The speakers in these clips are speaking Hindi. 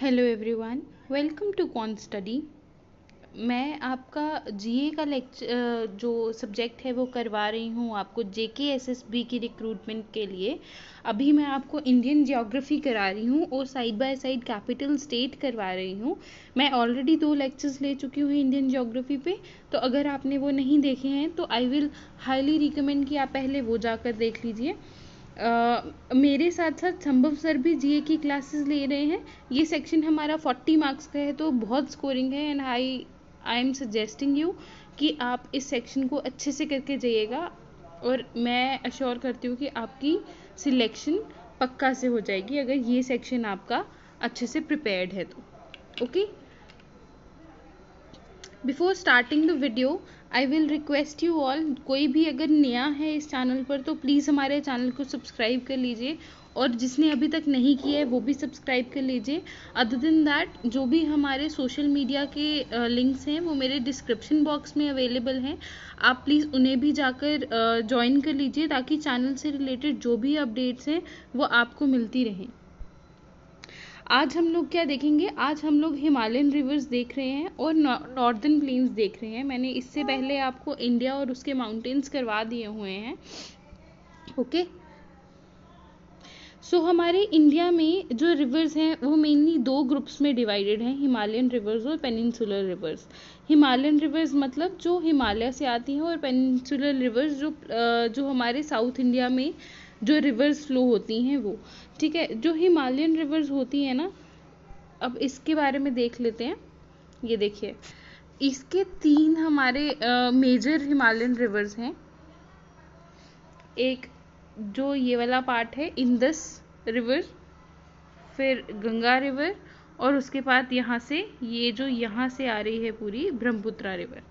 Hello everyone welcome to con study मैं आपका जीए का लेक्चर जो सब्जेक्ट है वो करवा रही हूँ आपको जेके बी की रिक्रूटमेंट के लिए अभी मैं आपको इंडियन जियोग्राफी करा रही हूँ और side by side capital state करवा रही हूँ मैं ऑलरेडी दो लेक्चर्स ले चुकी हूँ इंडियन जियोग्राफी पे तो अगर आपने वो नहीं देखे हैं तो आई विल हाईली रिकमेंड कि आप पहले वो जाकर देख लीजिए मेरे साथ साथ संभव सर भी जीए की क्लासेस ले रहे हैं ये सेक्शन हमारा 40 मार्क्स का है तो बहुत स्कोरिंग है and I I am suggesting you कि आप इस सेक्शन को अच्छे से करके जाइएगा और मैं अश्योर करती हूँ कि आपकी सिलेक्शन पक्का से हो जाएगी अगर ये सेक्शन आपका अच्छे से प्रिपेयर्ड है तो okay before starting the video I will request you all कोई भी अगर नया है इस चैनल पर तो प्लीज़ हमारे चैनल को सब्सक्राइब कर लीजिए और जिसने अभी तक नहीं किया है वो भी सब्सक्राइब कर लीजिए अदर देन दैट जो भी हमारे सोशल मीडिया के लिंक्स हैं वो मेरे डिस्क्रिप्शन बॉक्स में अवेलेबल हैं आप प्लीज़ उन्हें भी जाकर ज्वाइन कर लीजिए ताकि चैनल से रिलेटेड जो भी अपडेट्स हैं वो आपको मिलती रहें आज हम लोग क्या देखेंगे आज हम लोग हिमालयन रिवर्स देख रहे हैं और नॉर्दर्न प्लेन्स देख रहे हैं मैंने इससे पहले आपको इंडिया और उसके माउंटेन्स करवा दिए हुए हैं ओके सो so, हमारे इंडिया में जो रिवर्स हैं वो मेनली दो ग्रुप्स में डिवाइडेड हैं हिमालयन रिवर्स और पेनिनसुलर रिवर्स हिमालयन रिवर्स मतलब जो हिमालय से आती हैं और पेनिनसुलर रिवर्स जो जो हमारे साउथ इंडिया में जो रिवर्स फ्लो होती हैं वो ठीक है जो हिमालयन रिवर्स होती है ना अब इसके बारे में देख लेते हैं ये देखिए इसके तीन हमारे आ, मेजर हिमालयन रिवर्स हैं एक जो ये वाला पार्ट है इंदस रिवर फिर गंगा रिवर और उसके बाद यहाँ से ये जो यहाँ से आ रही है पूरी ब्रह्मपुत्रा रिवर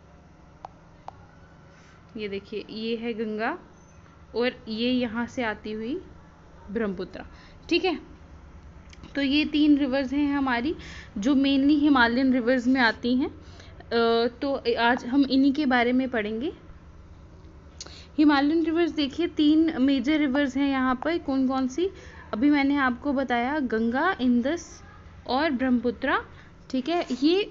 ये देखिए ये है गंगा और ये यहाँ से आती हुई ब्रह्मपुत्रा ठीक है तो ये तीन रिवर्स हैं हमारी जो मेनली हिमालयन रिवर्स में आती हैं तो आज हम इन्हीं के बारे में पढ़ेंगे हिमालयन रिवर्स देखिए तीन मेजर रिवर्स हैं यहाँ पर कौन कौन सी अभी मैंने आपको बताया गंगा इंदस और ब्रह्मपुत्रा ठीक है ये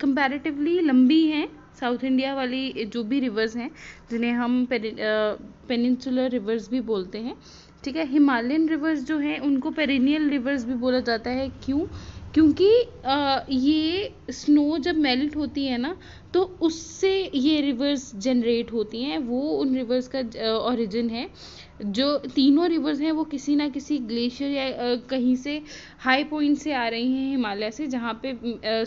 कंपैरेटिवली लंबी हैं साउथ इंडिया वाली जो भी रिवर्स हैं जिन्हें हम पेनिनसुलर रिवर्स भी बोलते हैं ठीक है हिमालयन रिवर्स जो हैं उनको पेरिनियल रिवर्स भी बोला जाता है क्यों क्योंकि ये स्नो जब मेल्ट होती है ना तो उससे ये रिवर्स जनरेट होती हैं वो उन रिवर्स का ओरिजिन है जो तीनों रिवर्स हैं वो किसी ना किसी ग्लेशियर या कहीं से हाई पॉइंट से आ रही हैं हिमालय से जहाँ पे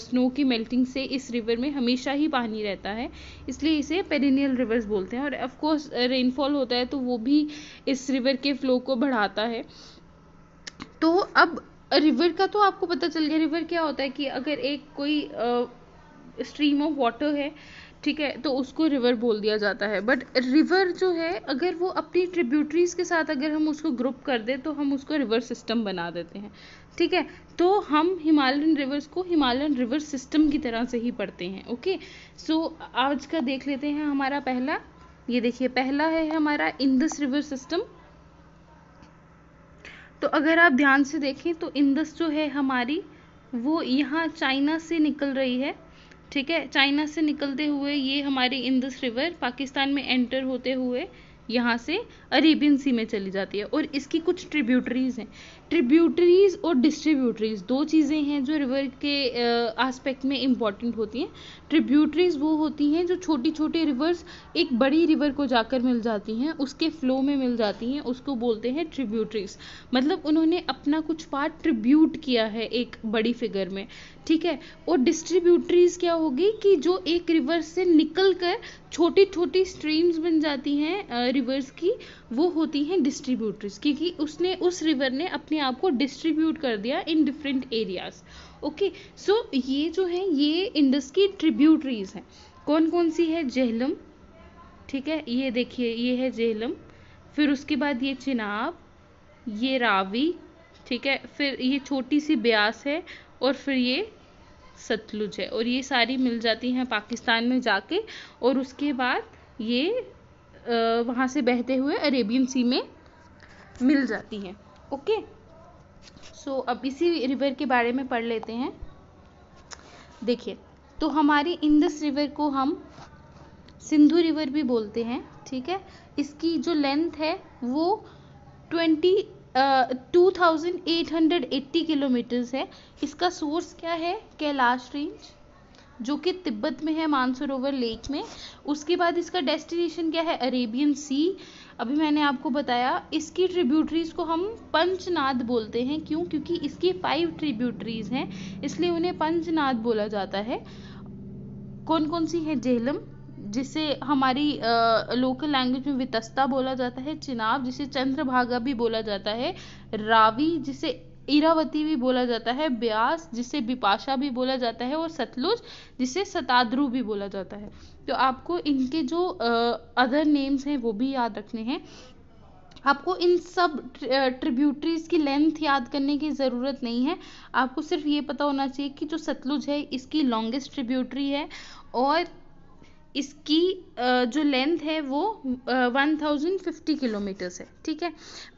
स्नो की मेल्टिंग से इस रिवर में हमेशा ही पानी रहता है इसलिए इसे पेरिनियल रिवर्स बोलते हैं और ऑफकोर्स रेनफॉल होता है तो वो भी इस रिवर के फ्लो को बढ़ाता है तो अब रिवर का तो आपको पता चल गया रिवर क्या होता है कि अगर एक कोई स्ट्रीम ऑफ वाटर है ठीक है तो उसको रिवर बोल दिया जाता है बट रिवर जो है अगर वो अपनी ट्रिब्यूटरीज के साथ अगर हम उसको ग्रुप कर दें तो हम उसको रिवर सिस्टम बना देते हैं ठीक है तो हम हिमालयन रिवर्स को हिमालयन रिवर सिस्टम की तरह से ही पढ़ते हैं ओके सो so, आज का देख लेते हैं हमारा पहला ये देखिए पहला है हमारा इंदस रिवर सिस्टम तो अगर आप ध्यान से देखें तो इंदस जो है हमारी वो यहाँ चाइना से निकल रही है ठीक है चाइना से निकलते हुए ये हमारी इंदस रिवर पाकिस्तान में एंटर होते हुए यहाँ से अरेबियन सी में चली जाती है और इसकी कुछ ट्रिब्यूटरीज हैं ट्रिब्यूटरीज और डिस्ट्रीब्यूटरीज दो चीज़ें हैं जो रिवर के आस्पेक्ट में इम्पॉर्टेंट होती हैं ट्रिब्यूटरीज वो होती हैं जो छोटी छोटी रिवर्स एक बड़ी रिवर को जाकर मिल जाती हैं उसके फ्लो में मिल जाती हैं उसको बोलते हैं ट्रिब्यूटरीज मतलब उन्होंने अपना कुछ पार्ट ट्रिब्यूट किया है एक बड़ी फिगर में ठीक है और डिस्ट्रीब्यूटरीज क्या होगी कि जो एक रिवर से निकल कर छोटी छोटी स्ट्रीम्स बन जाती हैं रिवर्स की वो होती हैं डिस्ट्रीब्यूटरीज क्योंकि उसने उस रिवर ने अपने आपको डिस्ट्रीब्यूट कर दिया in different areas okay so ये जो है ये इंडस की ट्रिब्यूटरीज हैं कौन कौन सी है जेहलम ठीक है ये देखिए ये है जेहलम फिर उसके बाद ये चिनाब ये रावी ठीक है फिर ये छोटी सी ब्यास है और फिर ये सतलुज है और ये सारी मिल जाती हैं पाकिस्तान में जाके और उसके बाद ये वहाँ से बहते हुए अरेबियन सी में मिल जाती हैं ओके सो अब इसी रिवर के बारे में पढ़ लेते हैं देखिए तो हमारी इंदस रिवर को हम सिंधु रिवर भी बोलते हैं ठीक है इसकी जो लेंथ है वो twenty two thousand eight hundred eighty kilometres है इसका सोर्स क्या है कैलाश रेंज जो कि तिब्बत में है मानसरोवर लेक में उसके बाद इसका डेस्टिनेशन क्या है अरेबियन सी अभी मैंने आपको बताया इसकी ट्रिब्यूटरीज को हम पंचनाद बोलते हैं क्यों क्योंकि इसकी फाइव ट्रिब्यूटरीज हैं इसलिए उन्हें पंचनाद बोला जाता है कौन कौन सी है जेहलम जिसे हमारी लोकल लैंग्वेज में वितस्ता बोला जाता है चिनाब जिसे चंद्रभागा भी बोला जाता है रावी जिसे इरावती भी बोला जाता है ब्यास जिसे बिपाशा भी बोला जाता है और सतलुज जिसे सताद्रु भी बोला जाता है तो आपको इनके जो अदर नेम्स हैं वो भी याद रखने हैं आपको इन सब ट्रिब्यूटरीज की लेंथ याद करने की ज़रूरत नहीं है आपको सिर्फ ये पता होना चाहिए कि जो सतलुज है इसकी लॉन्गेस्ट ट्रिब्यूटरी है और इसकी जो लेंथ है वो 1050 किलोमीटर्स है ठीक है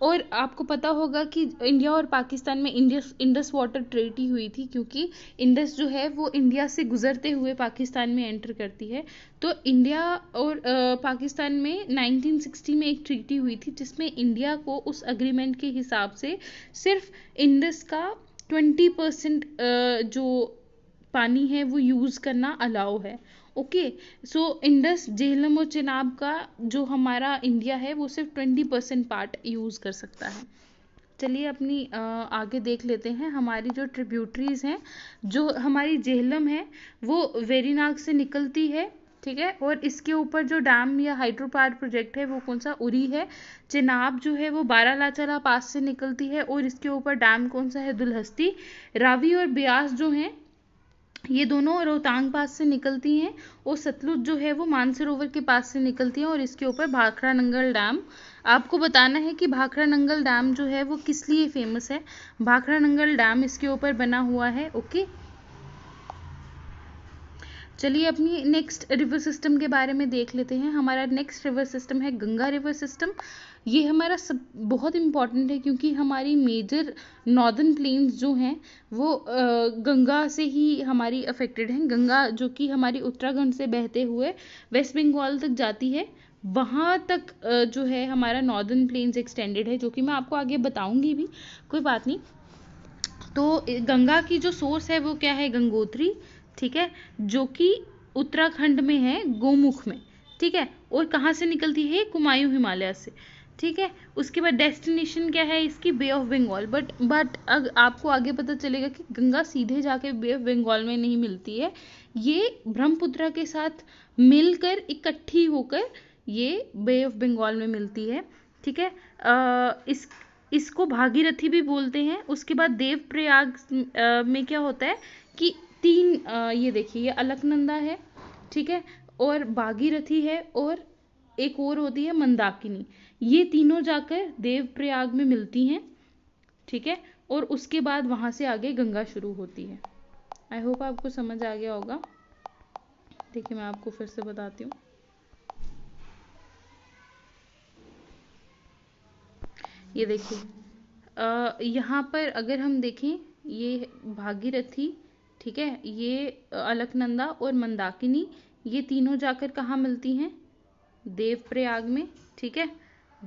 और आपको पता होगा कि इंडिया और पाकिस्तान में इंडस इंडस वाटर ट्रेटी हुई थी क्योंकि इंडस जो है वो इंडिया से गुजरते हुए पाकिस्तान में एंटर करती है तो इंडिया और पाकिस्तान में 1960 में एक ट्रीटी हुई थी जिसमें इंडिया को उस अग्रीमेंट के हिसाब से सिर्फ इंडस का ट्वेंटी परसेंट जो पानी है वो यूज़ करना अलाउ है ओके सो इंडस झेलम और चेनाब का जो हमारा इंडिया है वो सिर्फ ट्वेंटी परसेंट पार्ट यूज़ कर सकता है चलिए अपनी आगे देख लेते हैं हमारी जो ट्रिब्यूटरीज हैं जो हमारी जेहलम है वो वेरीनाग से निकलती है ठीक है और इसके ऊपर जो डैम या हाइड्रो पावर प्रोजेक्ट है वो कौन सा उरी है चिनाब जो है वो बारह लाचारा पास से निकलती है और इसके ऊपर डैम कौन सा है दुलहस्ती रावी और ब्यास जो हैं ये दोनों रोहतांग पास से निकलती हैं और सतलुज जो है वो मानसरोवर के पास से निकलती हैं और इसके ऊपर भाखड़ा नंगल डैम आपको बताना है कि भाखड़ा नंगल डैम जो है वो किस लिए फेमस है भाखड़ा नंगल डैम इसके ऊपर बना हुआ है ओके चलिए अपनी नेक्स्ट रिवर सिस्टम के बारे में देख लेते हैं हमारा नेक्स्ट रिवर सिस्टम है गंगा रिवर सिस्टम ये हमारा सब बहुत इम्पॉर्टेंट है क्योंकि हमारी मेजर नॉर्दर्न प्लेन्स जो हैं वो गंगा से ही हमारी अफेक्टेड हैं गंगा जो कि हमारी उत्तराखंड से बहते हुए वेस्ट बंगाल तक जाती है वहाँ तक जो है हमारा नॉर्दर्न प्लेन्स एक्सटेंडेड है जो कि मैं आपको आगे बताऊंगी भी कोई बात नहीं तो गंगा की जो सोर्स है वो क्या है गंगोत्री ठीक है जो कि उत्तराखंड में है गोमुख में ठीक है और कहाँ से निकलती है कुमायूं हिमालय से ठीक है उसके बाद डेस्टिनेशन क्या है इसकी bay of Bengal but but अग आपको आगे पता चलेगा कि गंगा सीधे जाके बे ऑफ बंगाल में नहीं मिलती है ये ब्रह्मपुत्रा के साथ मिलकर इकट्ठी होकर ये बे ऑफ बंगाल में मिलती है ठीक है इस इसको भागीरथी भी बोलते हैं उसके बाद देव प्रयाग में क्या होता है कि तीन आ, ये देखिए ये अलकनंदा है ठीक है और भागीरथी है और एक और होती है मंदाकिनी ये तीनों जाकर देवप्रयाग में मिलती हैं ठीक है और उसके बाद वहां से आगे गंगा शुरू होती है आई होप आपको समझ आ गया होगा देखिए मैं आपको फिर से बताती हूँ ये देखिए यहाँ पर अगर हम देखें ये भागीरथी ठीक है ये अलकनंदा और मंदाकिनी ये तीनों जाकर कहाँ मिलती हैं देवप्रयाग में ठीक है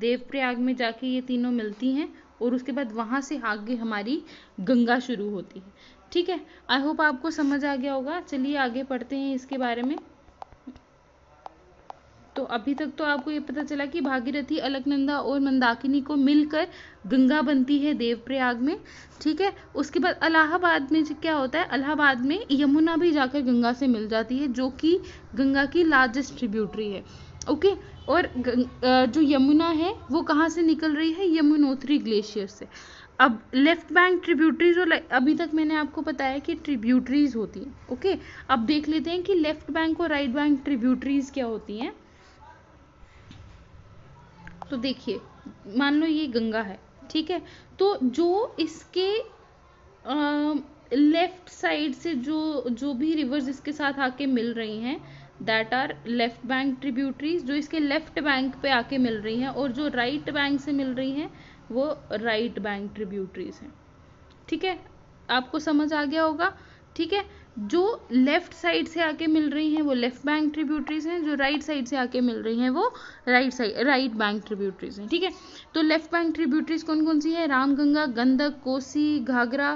देवप्रयाग में जाके ये तीनों मिलती हैं और उसके बाद वहाँ से आगे हमारी गंगा शुरू होती है ठीक है आई होप आपको समझ आ गया होगा चलिए आगे पढ़ते हैं इसके बारे में तो अभी तक तो आपको ये पता चला कि भागीरथी अलकनंदा और मंदाकिनी को मिलकर गंगा बनती है देवप्रयाग में ठीक है उसके बाद अलाहाबाद में क्या होता है अलाहाबाद में यमुना भी जाकर गंगा से मिल जाती है जो कि गंगा की लार्जेस्ट ट्रिब्यूटरी है ओके और जो यमुना है वो कहाँ से निकल रही है यमुनोत्री ग्लेशियर से अब लेफ्ट बैंक ट्रिब्यूटरीज और अभी तक मैंने आपको बताया कि ट्रिब्यूटरीज होती हैं ओके अब देख लेते हैं कि लेफ्ट बैंक और राइट बैंक ट्रिब्यूटरीज क्या होती हैं तो देखिए मान लो ये गंगा है ठीक है तो जो इसके लेफ्ट साइड से जो जो भी रिवर्स इसके साथ आके मिल रही हैं that are left bank tributaries जो इसके लेफ्ट बैंक पे आके मिल रही हैं और जो राइट right बैंक से मिल रही हैं वो राइट बैंक ट्रिब्यूटरीज हैं ठीक है आपको समझ आ गया होगा ठीक है जो लेफ्ट साइड से आके मिल रही हैं वो लेफ्ट बैंक ट्रिब्यूटरीज हैं जो राइट right साइड से आके मिल रही हैं वो right side right bank tributaries हैं ठीक है तो लेफ्ट बैंक ट्रिब्यूटरीज कौन कौन सी है रामगंगा गंदक कोसी घाघरा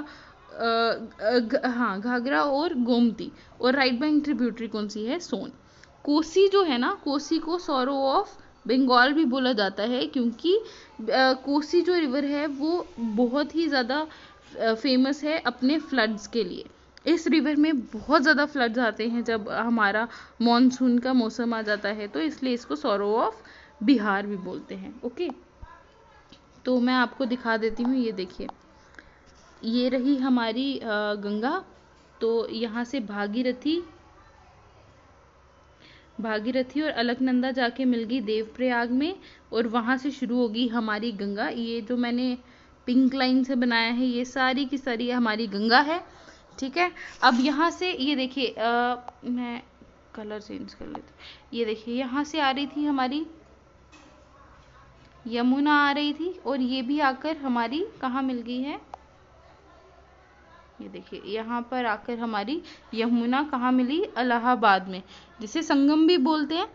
हाँ घाघरा और गोमती और राइट बैंक ट्रिब्यूटरी कौन सी है सोन कोसी जो है ना कोसी को सौरो ऑफ बंगाल भी बोला जाता है क्योंकि आ, कोसी जो रिवर है वो बहुत ही ज़्यादा फेमस है अपने फ्लड्स के लिए इस रिवर में बहुत ज़्यादा फ्लड्स आते हैं जब हमारा मानसून का मौसम आ जाता है तो इसलिए इसको सौरो ऑफ बिहार भी बोलते हैं ओके तो मैं आपको दिखा देती हूँ ये देखिए ये रही हमारी गंगा तो यहाँ से भागीरथी भागीरथी और अलकनंदा जाके मिल गई देवप्रयाग में और वहाँ से शुरू होगी हमारी गंगा ये जो मैंने पिंक लाइन से बनाया है ये सारी की सारी हमारी गंगा है ठीक है अब यहाँ से ये देखिए मैं कलर चेंज कर लेती ये देखिए यहाँ से आ रही थी हमारी यमुना आ रही थी और ये भी आकर हमारी कहाँ मिल गई है ये देखिए यहाँ पर आकर हमारी यमुना कहाँ मिली अलाहाबाद में जिसे संगम भी बोलते हैं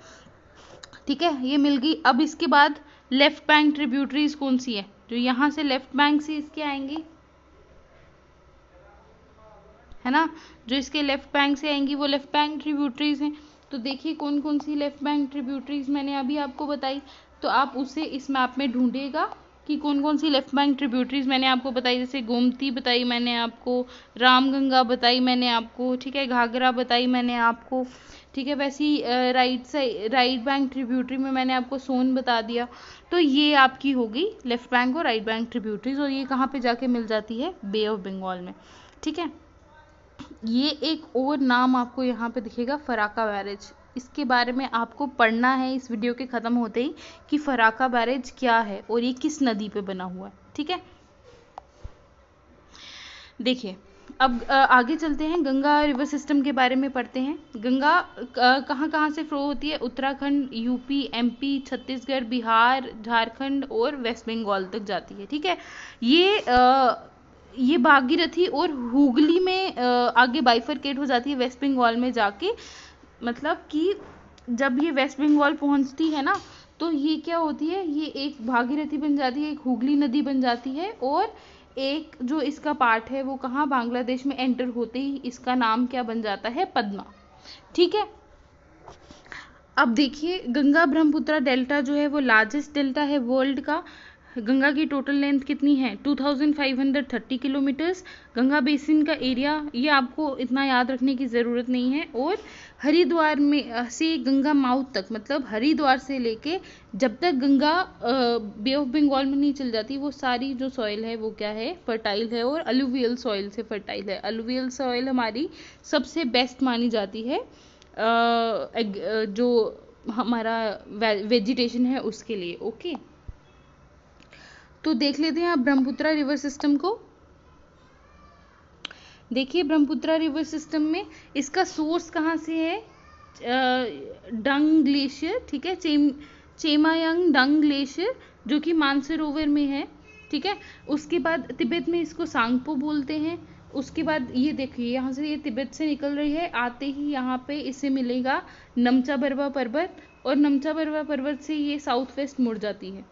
ठीक है ये मिल गई अब इसके बाद लेफ्ट बैंक ट्रिब्यूटरीज कौन सी है जो यहाँ से लेफ्ट बैंक से इसके आएंगी है ना जो इसके लेफ्ट बैंक से आएंगी वो लेफ्ट बैंक ट्रिब्यूटरीज हैं तो देखिए कौन कौन सी लेफ्ट बैंक ट्रिब्यूटरीज मैंने अभी आपको बताई तो आप उसे इस मैप में ढूंढेगा कि कौन कौन सी लेफ्ट बैंक ट्रिब्यूटरीज मैंने आपको बताई जैसे गोमती बताई मैंने आपको रामगंगा बताई मैंने आपको ठीक है घाघरा बताई मैंने आपको ठीक है वैसे ही right side right bank tributary में मैंने आपको सोन बता दिया तो ये आपकी होगी लेफ्ट बैंक और राइट बैंक ट्रिब्यूटरीज और ये कहाँ पे जाके मिल जाती है बे ऑफ बंगाल में ठीक है ये एक और नाम आपको यहाँ पे दिखेगा फराका बैरेज इसके बारे में आपको पढ़ना है इस वीडियो के ख़त्म होते ही कि फराका बैरेज क्या है और ये किस नदी पे बना हुआ है ठीक है देखिए अब आगे चलते हैं गंगा रिवर सिस्टम के बारे में पढ़ते हैं गंगा कहाँ कहाँ से फ्लो होती है उत्तराखंड यूपी एमपी छत्तीसगढ़ बिहार झारखंड और वेस्ट बंगाल तक जाती है ठीक है ये आ, ये भागीरथी और हुगली में आगे बाइफरकेट हो जाती है वेस्ट बंगाल में जाके मतलब कि जब ये वेस्ट बंगाल पहुंचती है ना तो ये क्या होती है ये एक भागीरथी बन जाती है एक हुगली नदी बन जाती है और एक जो इसका पार्ट है वो कहाँ बांग्लादेश में एंटर होते ही इसका नाम क्या बन जाता है पद्मा ठीक है अब देखिए गंगा ब्रह्मपुत्रा डेल्टा जो है वो लार्जेस्ट डेल्टा है वर्ल्ड का गंगा की टोटल लेंथ कितनी है 2530 किलोमीटर्स गंगा बेसिन का एरिया ये आपको इतना याद रखने की ज़रूरत नहीं है और हरिद्वार में से गंगा माउथ तक मतलब हरिद्वार से लेके जब तक गंगा बे ऑफ बंगाल में नहीं चल जाती वो सारी जो सॉइल है वो क्या है फर्टाइल है और अलूवियल सॉइल से फर्टाइल है अलूवियल सॉइल हमारी सबसे बेस्ट मानी जाती है जो हमारा वेजिटेशन है उसके लिए ओके okay? तो देख लेते हैं आप ब्रह्मपुत्रा रिवर सिस्टम को देखिए ब्रह्मपुत्रा रिवर सिस्टम में इसका सोर्स कहाँ से है डंग ग्लेशियर ठीक है चेम चेमायंग डंग ग्लेशियर जो कि मानसरोवर में है ठीक है उसके बाद तिब्बत में इसको सांगपो बोलते हैं उसके बाद ये देखिए यहाँ से ये तिब्बत से निकल रही है आते ही यहाँ पे इसे मिलेगा नमचा बरवा पर्वत और नमचा बरवा पर्वत से ये साउथ वेस्ट मुड़ जाती है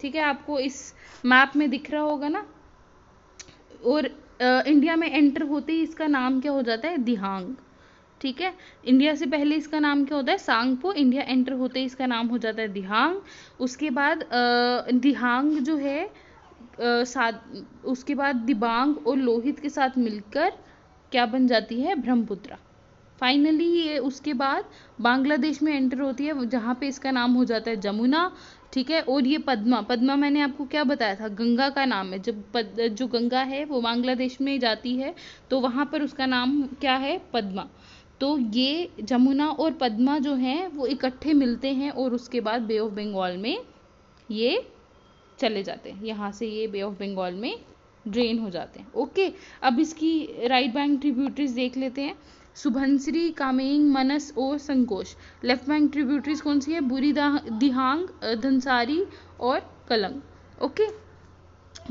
ठीक है आपको इस मैप में दिख रहा होगा ना और आ, इंडिया में एंटर होते ही इसका नाम क्या हो जाता है दिहांग ठीक है इंडिया से पहले इसका नाम क्या होता है सांगपो इंडिया एंटर होते ही इसका नाम हो जाता है दिहांग उसके बाद दिहांग जो है साथ उसके बाद दिबांग और लोहित के साथ मिलकर क्या बन जाती है ब्रह्मपुत्रा फाइनली ये उसके बाद बांग्लादेश में एंटर होती है जहाँ पे इसका नाम हो जाता है जमुना ठीक है और ये पद्मा पद्मा मैंने आपको क्या बताया था गंगा का नाम है जब पद, जो गंगा है वो बांग्लादेश में जाती है तो वहाँ पर उसका नाम क्या है पद्मा तो ये जमुना और पद्मा जो हैं वो इकट्ठे मिलते हैं और उसके बाद बे ऑफ बंगाल में ये चले जाते हैं यहाँ से ये बे ऑफ बंगाल में ड्रेन हो जाते हैं ओके अब इसकी राइट बैंक ट्रिब्यूटरीज देख लेते हैं सुभंसरी कामेंग मनस और संकोश लेफ्ट बैंक ट्रिब्यूटरीज कौन सी है बुरी दिहांग धनसारी और कलंग ओके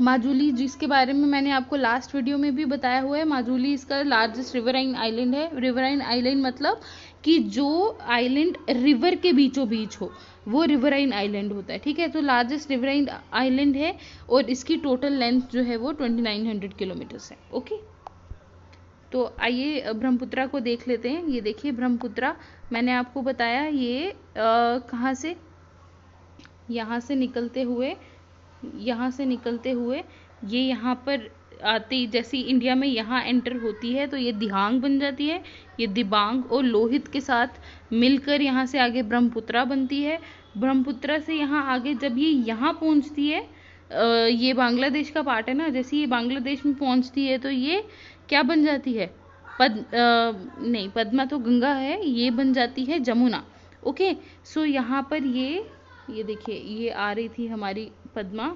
माजुली जिसके बारे में मैंने आपको लास्ट वीडियो में भी बताया हुआ है माजुली इसका लार्जेस्ट रिवराइन आइलैंड है रिवराइन आइलैंड मतलब कि जो आइलैंड रिवर के बीचों बीच हो वो रिवराइन आइलैंड होता है ठीक है तो लार्जेस्ट रिवराइन आइलैंड है और इसकी टोटल लेंथ जो है वो ट्वेंटी नाइन हंड्रेड किलोमीटर्स है ओके तो आइए ब्रह्मपुत्रा को देख लेते हैं ये देखिए ब्रह्मपुत्रा मैंने आपको बताया ये कहाँ से यहाँ से निकलते हुए यहाँ से निकलते हुए ये यहाँ पर आती जैसी इंडिया में यहाँ एंटर होती है तो ये दिहांग बन जाती है ये दिबांग और लोहित के साथ मिलकर यहाँ से आगे ब्रह्मपुत्रा बनती है ब्रह्मपुत्रा से यहाँ आगे जब ये यहाँ पहुँचती है ये बांग्लादेश का पार्ट है ना जैसे ये बांग्लादेश में पहुँचती है तो ये क्या बन जाती है पद आ, नहीं पद्मा तो गंगा है ये बन जाती है जमुना ओके सो यहाँ पर ये ये देखिए ये आ रही थी हमारी पद्मा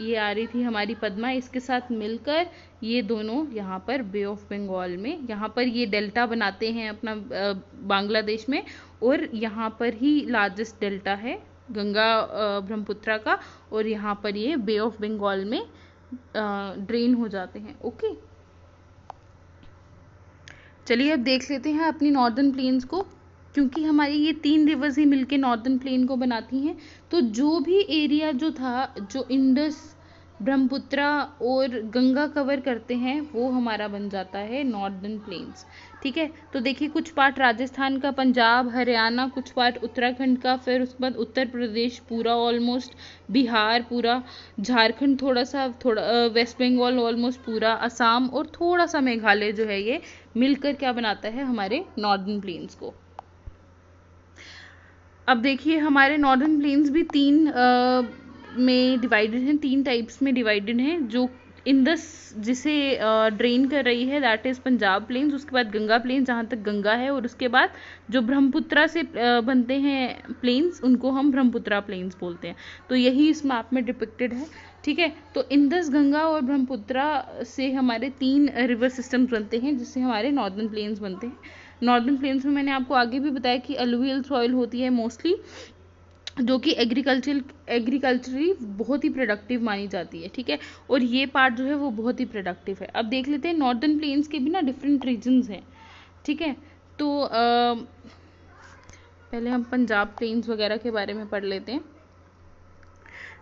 ये आ रही थी हमारी पद्मा इसके साथ मिलकर ये दोनों यहाँ पर बे ऑफ बंगाल में यहाँ पर ये डेल्टा बनाते हैं अपना बांग्लादेश में और यहाँ पर ही लार्जेस्ट डेल्टा है गंगा ब्रह्मपुत्रा का और यहाँ पर ये बे ऑफ बंगाल में ड्रेन हो जाते हैं ओके चलिए अब देख लेते हैं अपनी नॉर्दर्न प्लेन्स को क्योंकि हमारी ये तीन रिवर्स ही मिलके नॉर्दर्न प्लेन को बनाती हैं तो जो भी एरिया जो था जो इंडस ब्रह्मपुत्रा और गंगा कवर करते हैं वो हमारा बन जाता है नॉर्दर्न प्लेन्स ठीक है तो देखिए कुछ पार्ट राजस्थान का पंजाब हरियाणा कुछ पार्ट उत्तराखंड का फिर उसके बाद उत्तर प्रदेश पूरा ऑलमोस्ट बिहार पूरा झारखंड थोड़ा सा थोड़ा वेस्ट बंगाल ऑलमोस्ट पूरा असम और थोड़ा सा मेघालय जो है ये मिलकर क्या बनाता है हमारे नॉर्दर्न प्लेन्स को अब देखिए हमारे नॉर्दर्न प्लेन्स भी तीन आ, में डिवाइडेड हैं तीन टाइप्स में डिवाइडेड हैं जो इंदस जिसे ड्रेन कर रही है दैट इज़ पंजाब प्लेन्स उसके बाद गंगा प्लेन्स जहाँ तक गंगा है और उसके बाद जो ब्रह्मपुत्रा से बनते हैं प्लेन्स उनको हम ब्रह्मपुत्रा प्लेन्स बोलते हैं तो यही इस मैप में डिपिक्टेड है ठीक है तो इंदस गंगा और ब्रह्मपुत्रा से हमारे तीन रिवर सिस्टम्स बनते हैं जिससे हमारे नॉर्दर्न प्लेन्स बनते हैं नॉर्दर्न प्लेन्स में मैंने आपको आगे भी बताया कि अलुवियल सॉइल होती है मोस्टली जो कि एग्रीकल्चर एग्रीकल्चरली बहुत ही प्रोडक्टिव मानी जाती है ठीक है और ये पार्ट जो है वो बहुत ही प्रोडक्टिव है अब देख लेते हैं नॉर्दर्न प्लेन्स के भी ना डिफरेंट रीजन्स हैं ठीक है तो आ, पहले हम पंजाब प्लेन्स वगैरह के बारे में पढ़ लेते हैं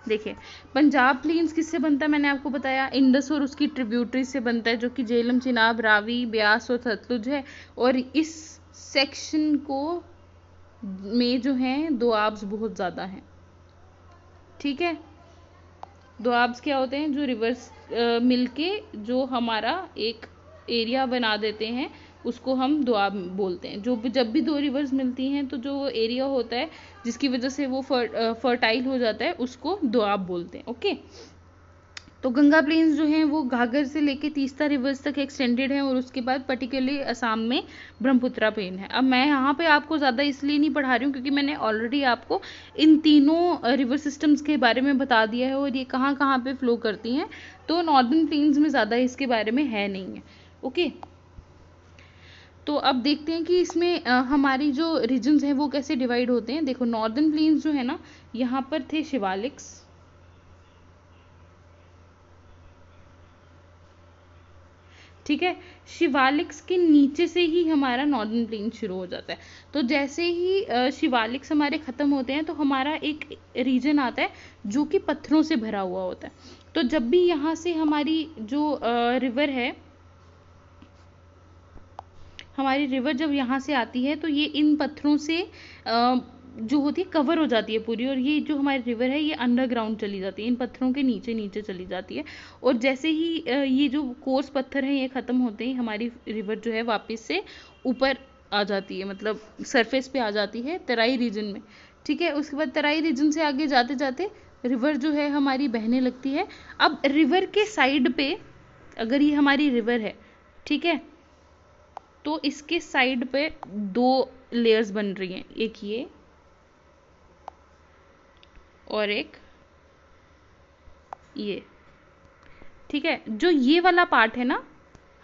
देखिए पंजाब प्लेन्स किससे बनता है मैंने आपको बताया इंडस और उसकी ट्रिब्यूटरी से बनता है जो कि झेलम चिनाब रावी ब्यास और सतलुज है और इस सेक्शन को में जो है दो आब्स बहुत ज़्यादा हैं ठीक है दो आब्स क्या होते हैं जो रिवर्स मिलके जो हमारा एक एरिया बना देते हैं उसको हम दुआब बोलते हैं जो जब भी दो रिवर्स मिलती हैं तो जो एरिया होता है जिसकी वजह से वो फर, फर्टाइल हो जाता है उसको दुआब बोलते हैं ओके तो गंगा प्लेन्स जो हैं वो घाघर से लेके तीस्ता रिवर्स तक एक्सटेंडेड हैं और उसके बाद पर्टिकुलरली असम में ब्रह्मपुत्रा प्लेन है अब मैं यहाँ पे आपको ज़्यादा इसलिए नहीं पढ़ा रही हूँ क्योंकि मैंने ऑलरेडी आपको इन तीनों रिवर सिस्टम्स के बारे में बता दिया है और ये कहाँ कहाँ पे फ्लो करती हैं तो नॉर्दर्न प्लेन्स में ज़्यादा इसके बारे में है नहीं है ओके तो अब देखते हैं कि इसमें हमारी जो रीजन्स हैं वो कैसे डिवाइड होते हैं देखो नॉर्दर्न प्लेन्स जो है ना यहाँ पर थे शिवालिक्स ठीक है शिवालिक्स के नीचे से ही हमारा नॉर्दर्न प्लेन शुरू हो जाता है तो जैसे ही शिवालिक्स हमारे ख़त्म होते हैं तो हमारा एक रीजन आता है जो कि पत्थरों से भरा हुआ होता है तो जब भी यहाँ से हमारी जो रिवर है हमारी रिवर जब यहाँ से आती है तो ये इन पत्थरों से जो होती है कवर हो जाती है पूरी और ये जो हमारी रिवर है ये अंडरग्राउंड चली जाती है इन पत्थरों के नीचे नीचे चली जाती है और जैसे ही ये जो कोर्स पत्थर हैं ये ख़त्म होते ही हमारी रिवर जो है वापस से ऊपर आ जाती है मतलब सरफेस पे आ जाती है तराई रीजन में ठीक है उसके बाद तराई रीजन से आगे जाते जाते रिवर जो है हमारी बहने लगती है अब रिवर के साइड पे अगर ये हमारी रिवर है ठीक है तो इसके साइड पे दो लेयर्स बन रही हैं एक ये और एक ये ठीक है जो ये वाला पार्ट है ना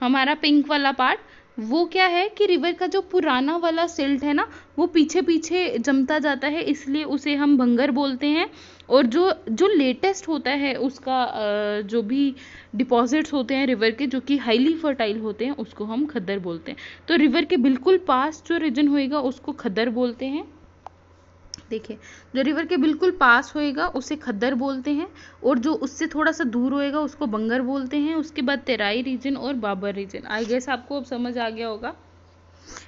हमारा पिंक वाला पार्ट वो क्या है कि रिवर का जो पुराना वाला सिल्ट है ना वो पीछे पीछे जमता जाता है इसलिए उसे हम भंगर बोलते हैं और जो जो लेटेस्ट होता है उसका जो भी डिपॉजिट्स होते हैं रिवर के जो कि हाईली फर्टाइल होते हैं उसको हम खद्दर बोलते हैं तो रिवर के बिल्कुल पास जो रीजन होएगा उसको खद्दर बोलते हैं देखिए जो रिवर के बिल्कुल पास होएगा उसे खद्दर बोलते हैं और जो उससे थोड़ा सा दूर होएगा उसको बंगर बोलते हैं उसके बाद तेराई रीजन और बाबर रीजन आई गेस आपको अब समझ आ गया होगा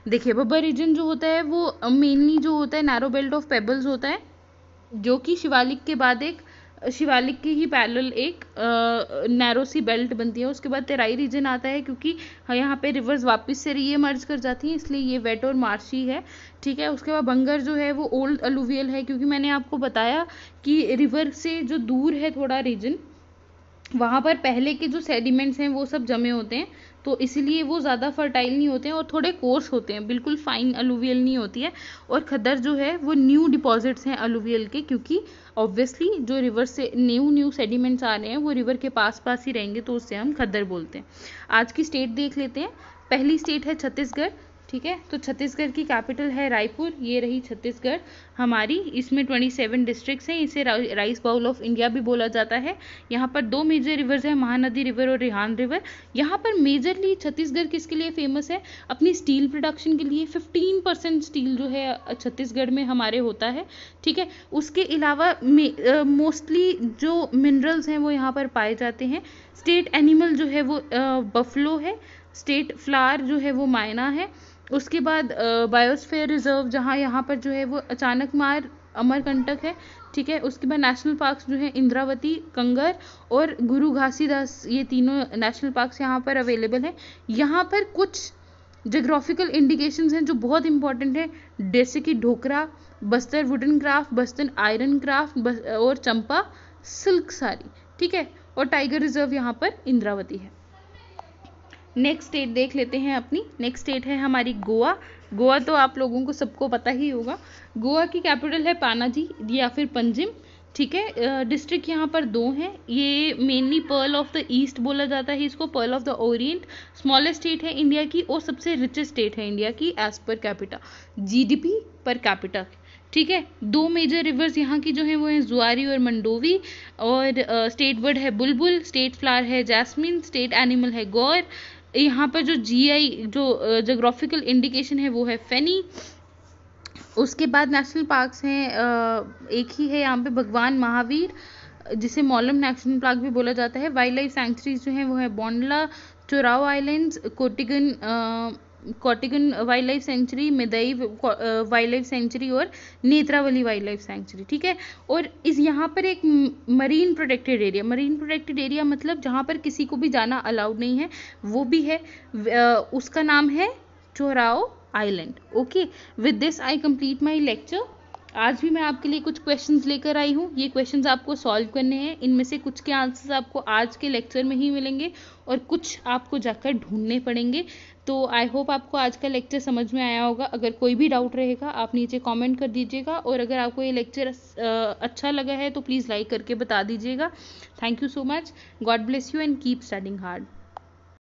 देखिए बाबर रीजन जो होता है वो मेनली जो होता है नैरो बेल्ट ऑफ पेबल्स होता है जो कि शिवालिक के बाद एक शिवालिक की ही पैरल एक नैरो सी बेल्ट बनती है उसके बाद तेराई रीजन आता है क्योंकि यहाँ पे रिवर्स वापस से ये मर्ज कर जाती हैं इसलिए ये वेट और मार्शी है ठीक है उसके बाद बंगर जो है वो ओल्ड अलूवियल है क्योंकि मैंने आपको बताया कि रिवर से जो दूर है थोड़ा रीजन वहाँ पर पहले के जो सेडिमेंट्स हैं वो सब जमे होते हैं तो इसीलिए वो ज़्यादा फर्टाइल नहीं होते हैं और थोड़े कोर्स होते हैं बिल्कुल फाइन अलूवियल नहीं होती है और खदर जो है वो न्यू डिपॉजिट्स हैं अलूवियल के क्योंकि ऑब्वियसली जो रिवर से न्यू न्यू सेडिमेंट्स आ रहे हैं वो रिवर के पास पास ही रहेंगे तो उससे हम खदर बोलते हैं आज की स्टेट देख लेते हैं पहली स्टेट है छत्तीसगढ़ ठीक है तो छत्तीसगढ़ की कैपिटल है रायपुर ये रही छत्तीसगढ़ हमारी इसमें ट्वेंटी सेवन डिस्ट्रिक्ट हैं इसे रा, राइस बाउल ऑफ इंडिया भी बोला जाता है यहाँ पर दो मेजर रिवर्स हैं महानदी रिवर और रिहान रिवर यहाँ पर मेजरली छत्तीसगढ़ किसके लिए फेमस है अपनी स्टील प्रोडक्शन के लिए फिफ्टीन परसेंट स्टील जो है छत्तीसगढ़ में हमारे होता है ठीक है उसके अलावा मोस्टली जो मिनरल्स हैं वो यहाँ पर पाए जाते हैं स्टेट एनिमल जो है वो बफलो है स्टेट फ्लावर जो है वो मायना है उसके बाद बायोस्फेयर रिजर्व जहाँ यहाँ पर जो है वो अचानक मार अमरकंटक है ठीक है उसके बाद नेशनल पार्क्स जो है इंद्रावती कंगर और गुरु घासीदास ये तीनों नेशनल पार्क्स यहाँ पर अवेलेबल हैं यहाँ पर कुछ जोग्राफिकल इंडिकेशन हैं जो बहुत इंपॉर्टेंट हैं जैसे कि Dhokra Bastar wooden craft Bastar iron craft और चंपा सिल्क सारी ठीक है और टाइगर रिजर्व यहाँ पर इंद्रावती है नेक्स्ट स्टेट देख लेते हैं अपनी नेक्स्ट स्टेट है हमारी गोवा गोवा तो आप लोगों को सबको पता ही होगा गोवा की कैपिटल है पानाजी या फिर पंजिम ठीक है डिस्ट्रिक्ट यहाँ पर दो हैं ये mainly pearl of the east बोला जाता है इसको pearl of the orient smallest state है इंडिया की और सबसे रिचेस्ट स्टेट है इंडिया की as per capita GDP per capita ठीक है दो मेजर रिवर्स यहाँ की जो है वो है जुआरी और मंडोवी और स्टेट बर्ड है बुलबुल स्टेट फ्लावर है जैस्मिन स्टेट एनिमल है गौर यहाँ पर जो जीआई जो जोग्राफिकल इंडिकेशन है वो है फैनी उसके बाद नेशनल पार्क्स हैं एक ही है यहाँ पे भगवान महावीर जिसे मॉलम नेशनल पार्क भी बोला जाता है वाइल्ड लाइफ सेंचुरीज जो हैं वो है Bondla Chorao islands Cotigao Cotigao wildlife sanctuary Madei wildlife sanctuary और नेत्रावली वाइल्ड लाइफ सेंचुरी ठीक है और इस यहाँ पर एक marine protected area marine protected area मतलब जहाँ पर किसी को भी जाना अलाउड नहीं है वो भी है उसका नाम है Chorao island okay with this I complete my lecture आज भी मैं आपके लिए कुछ क्वेश्चंस लेकर आई हूँ ये क्वेश्चंस आपको सॉल्व करने हैं इनमें से कुछ के आंसर्स आपको आज के लेक्चर में ही मिलेंगे और कुछ आपको जाकर ढूंढने पड़ेंगे तो आई होप आपको आज का लेक्चर समझ में आया होगा अगर कोई भी डाउट रहेगा आप नीचे कमेंट कर दीजिएगा और अगर आपको ये लेक्चर अच्छा लगा है तो प्लीज़ लाइक करके बता दीजिएगा thank you so much God bless you and keep studying hard